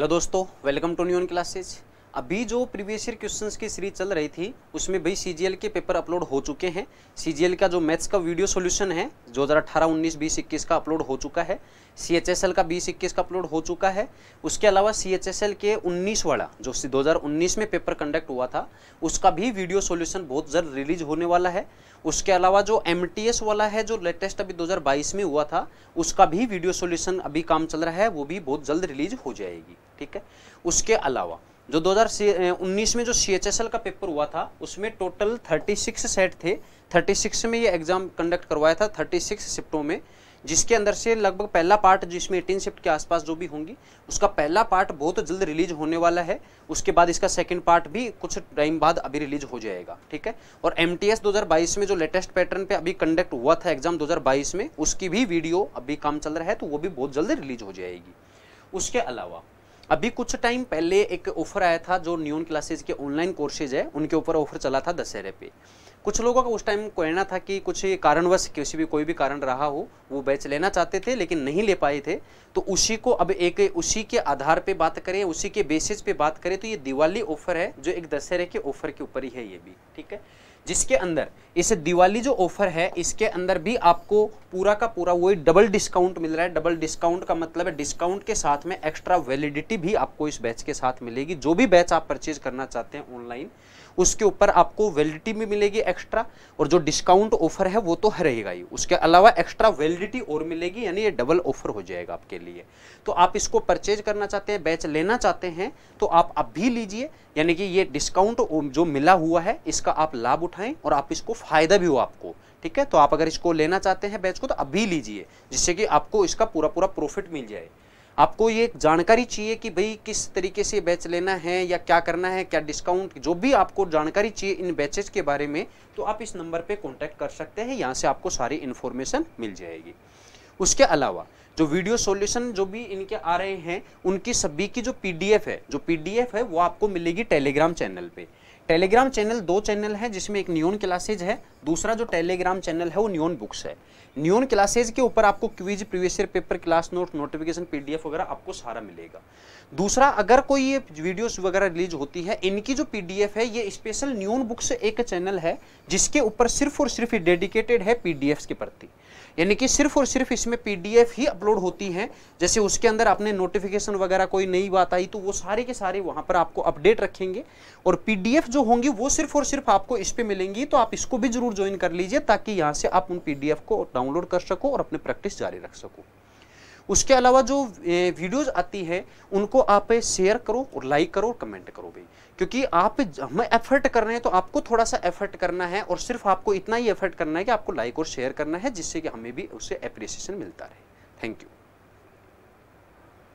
hello दोस्तों welcome to न्यून classes अभी जो प्रीवियस ईयर क्वेश्चंस की सीरीज चल रही थी उसमें भाई सीजीएल के पेपर अपलोड हो चुके हैं सीजीएल का जो मैथ्स का वीडियो सॉल्यूशन है दो हज़ार अठारह उन्नीस बीस इक्कीस का अपलोड हो चुका है एल का बीस इक्कीस का अपलोड हो चुका है उसके अलावा एल के उन्नीस वाला जो दो हज़ार उन्नीस में पेपर कंडक्ट हुआ था उसका भी वीडियो सोल्यूशन बहुत जल्द रिलीज होने वाला है उसके अलावा जो एम वाला है जो लेटेस्ट अभी दो हज़ार बाईस में हुआ था उसका भी वीडियो सोल्यूशन अभी काम चल रहा है वो भी बहुत जल्द रिलीज हो जाएगी ठीक है उसके अलावा जो 2019 में जो सी का पेपर हुआ था उसमें टोटल 36 सेट थे 36 में ये एग्ज़ाम कंडक्ट करवाया था 36 शिफ्टों में जिसके अंदर से लगभग पहला पार्ट जिसमें 18 शिफ्ट के आसपास जो भी होंगी उसका पहला पार्ट बहुत जल्द रिलीज होने वाला है उसके बाद इसका सेकंड पार्ट भी कुछ टाइम बाद अभी रिलीज हो जाएगा ठीक है और एम 2022 में जो लेटेस्ट पैटर्न पे अभी कंडक्ट हुआ था एग्जाम 2022 में उसकी भी वीडियो अभी काम चल रहा है तो वो भी बहुत जल्द रिलीज हो जाएगी उसके अलावा अभी कुछ टाइम पहले एक ऑफर आया था जो न्यून क्लासेज के ऑनलाइन कोर्सेज है उनके ऊपर ऑफर चला था दशहरे पे कुछ लोगों का उस टाइम कहना था कि कुछ कारणवश किसी भी कोई भी कारण रहा हो वो बैच लेना चाहते थे लेकिन नहीं ले पाए थे तो उसी को अब एक उसी के आधार पे बात करें उसी के बेसिस पे बात करें तो ये दिवाली ऑफर है जो एक दशहरे के ऑफर के ऊपर ही है ये भी ठीक है जिसके अंदर इस दिवाली जो ऑफर है इसके अंदर भी आपको पूरा का पूरा वही डबल डिस्काउंट मिल रहा है डबल डिस्काउंट का मतलब है डिस्काउंट के साथ में एक्स्ट्रा वैलिडिटी भी आपको इस बैच के साथ मिलेगी जो भी बैच आप परचेज करना चाहते हैं ऑनलाइन उसके ऊपर आपको वैलिडिटी भी मिलेगी एक्स्ट्रा और जो डिस्काउंट ऑफर है वो तो रहेगा ही उसके अलावा एक्स्ट्रा वैलिडिटी और मिलेगी यानी ये डबल ऑफर हो जाएगा आपके लिए तो आप इसको परचेज करना चाहते हैं बैच लेना चाहते हैं तो आप अभी लीजिए यानी कि ये डिस्काउंट जो मिला हुआ है इसका आप लाभ उठाएं और आप इसको फ़ायदा भी हो आपको ठीक है तो आप अगर इसको लेना चाहते हैं बैच को तो अभी लीजिए जिससे कि आपको इसका पूरा पूरा प्रॉफिट मिल जाए आपको ये जानकारी चाहिए कि भाई किस तरीके से बैच लेना है या क्या करना है क्या डिस्काउंट जो भी आपको जानकारी चाहिए इन बैचेज के बारे में तो आप इस नंबर पे कांटेक्ट कर सकते हैं यहाँ से आपको सारी इन्फॉर्मेशन मिल जाएगी उसके अलावा जो वीडियो सॉल्यूशन जो भी इनके आ रहे हैं उनकी सभी की जो पीडीएफ है जो पीडीएफ है वो आपको मिलेगी टेलीग्राम चैनल पे टेलीग्राम चैनल दो चैनल है जिसमें एक न्यून क्लासेज है दूसरा जो टेलीग्राम चैनल है वो न्यून बुक्स है न्यून क्लासेज के ऊपर आपको quiz previous year paper class note notification PDF वगैरह आपको सारा मिलेगा दूसरा अगर कोई ये वीडियोस वगैरह रिलीज होती है इनकी जो पीडीएफ है ये स्पेशल न्यून बुक्स एक चैनल है जिसके ऊपर सिर्फ और सिर्फ डेडिकेटेड है पीडीएफ के प्रति यानी कि सिर्फ और सिर्फ इसमें पीडीएफ ही अपलोड होती हैं जैसे उसके अंदर आपने नोटिफिकेशन वगैरह कोई नई बात आई तो वो सारे के सारे वहाँ पर आपको अपडेट रखेंगे और पीडीएफ जो होंगी वो सिर्फ और सिर्फ आपको इस पर मिलेंगी तो आप इसको भी जरूर ज़रूर ज्वाइन कर लीजिए ताकि यहाँ से आप उन पीडीएफ को डाउनलोड कर सको और अपनी प्रैक्टिस जारी रख सको उसके अलावा जो वीडियोज आती है उनको आप शेयर करो और लाइक करो और कमेंट करो भी क्योंकि आप हमें एफर्ट कर रहे हैं तो आपको थोड़ा सा एफर्ट करना है और सिर्फ आपको इतना ही एफर्ट करना है कि आपको लाइक और शेयर करना है जिससे कि हमें भी उससे अप्रिसिएशन मिलता रहे थैंक यू